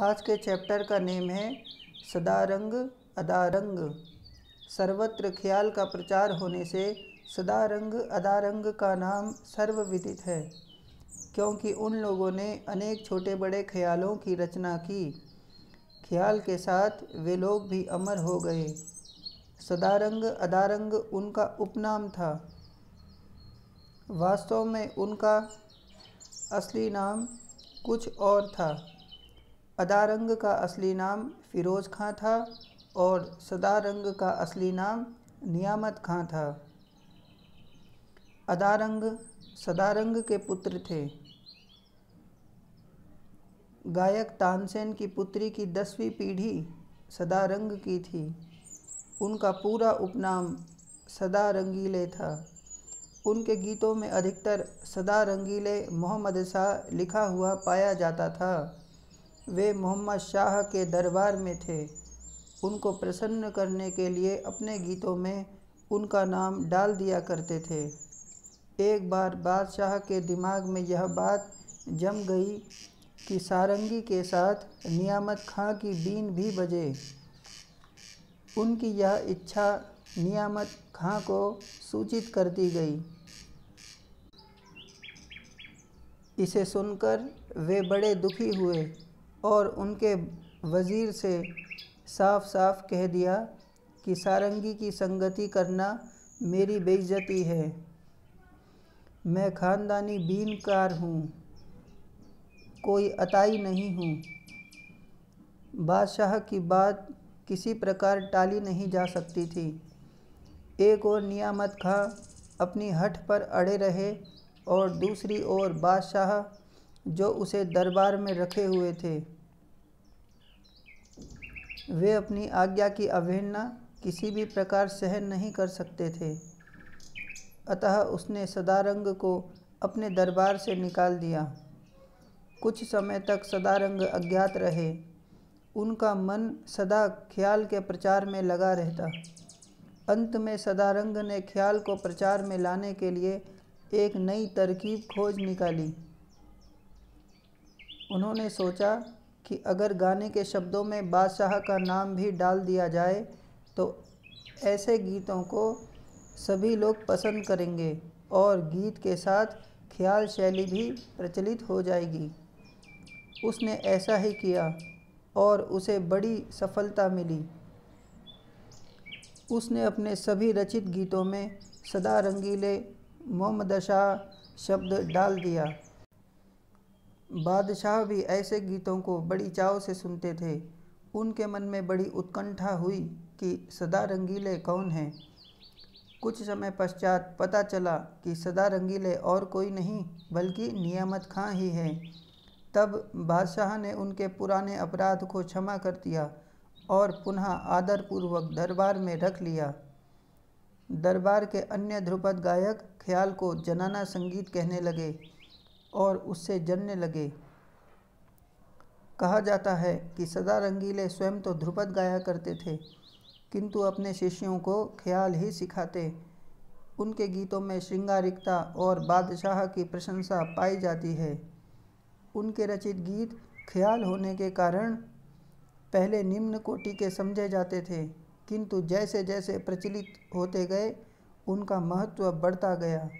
आज के चैप्टर का नेम है सदारंग अदारंग सर्वत्र ख्याल का प्रचार होने से सदारंग अदारंग का नाम सर्वविदित है क्योंकि उन लोगों ने अनेक छोटे बड़े ख्यालों की रचना की ख्याल के साथ वे लोग भी अमर हो गए सदारंग अदारंग उनका उपनाम था वास्तव में उनका असली नाम कुछ और था अदारंग का असली नाम फ़िरोज़ खां था और सदारंग का असली नाम नियामत खां था अदारंग सदारंग के पुत्र थे गायक तानसेन की पुत्री की दसवीं पीढ़ी सदारंग की थी उनका पूरा उपनाम सदा रंगीले था उनके गीतों में अधिकतर सदा रंगीले मोहम्मद शाह लिखा हुआ पाया जाता था वे मोहम्मद शाह के दरबार में थे उनको प्रसन्न करने के लिए अपने गीतों में उनका नाम डाल दिया करते थे एक बार बादशाह के दिमाग में यह बात जम गई कि सारंगी के साथ नियामत खां की बीन भी बजे उनकी यह इच्छा नियामत खां को सूचित कर दी गई इसे सुनकर वे बड़े दुखी हुए और उनके वज़ीर से साफ साफ कह दिया कि सारंगी की संगति करना मेरी बेइज्जती है मैं ख़ानदानी बीनकार हूँ कोई अताई नहीं हूँ बादशाह की बात किसी प्रकार टाली नहीं जा सकती थी एक और नियामत खां अपनी हट पर अड़े रहे और दूसरी ओर बादशाह जो उसे दरबार में रखे हुए थे वे अपनी आज्ञा की अवहेलना किसी भी प्रकार सहन नहीं कर सकते थे अतः उसने सदारंग को अपने दरबार से निकाल दिया कुछ समय तक सदारंग अज्ञात रहे उनका मन सदा ख्याल के प्रचार में लगा रहता अंत में सदारंग ने ख्याल को प्रचार में लाने के लिए एक नई तरकीब खोज निकाली उन्होंने सोचा कि अगर गाने के शब्दों में बादशाह का नाम भी डाल दिया जाए तो ऐसे गीतों को सभी लोग पसंद करेंगे और गीत के साथ ख्याल शैली भी प्रचलित हो जाएगी उसने ऐसा ही किया और उसे बड़ी सफलता मिली उसने अपने सभी रचित गीतों में सदा रंगीले मोहम्मद शाह शब्द डाल दिया बादशाह भी ऐसे गीतों को बड़ी चाव से सुनते थे उनके मन में बड़ी उत्कंठा हुई कि सदा रंगीले कौन हैं कुछ समय पश्चात पता चला कि सदा रंगीले और कोई नहीं बल्कि नियामत खां ही हैं तब बादशाह ने उनके पुराने अपराध को क्षमा कर दिया और पुनः आदरपूर्वक दरबार में रख लिया दरबार के अन्य ध्रुपद गायक ख्याल को जनाना संगीत कहने लगे और उससे जलने लगे कहा जाता है कि सदा रंगीले स्वयं तो ध्रुपद गाया करते थे किंतु अपने शिष्यों को ख्याल ही सिखाते उनके गीतों में श्रृंगारिकता और बादशाह की प्रशंसा पाई जाती है उनके रचित गीत ख्याल होने के कारण पहले निम्न कोटि के समझे जाते थे किंतु जैसे जैसे प्रचलित होते गए उनका महत्व बढ़ता गया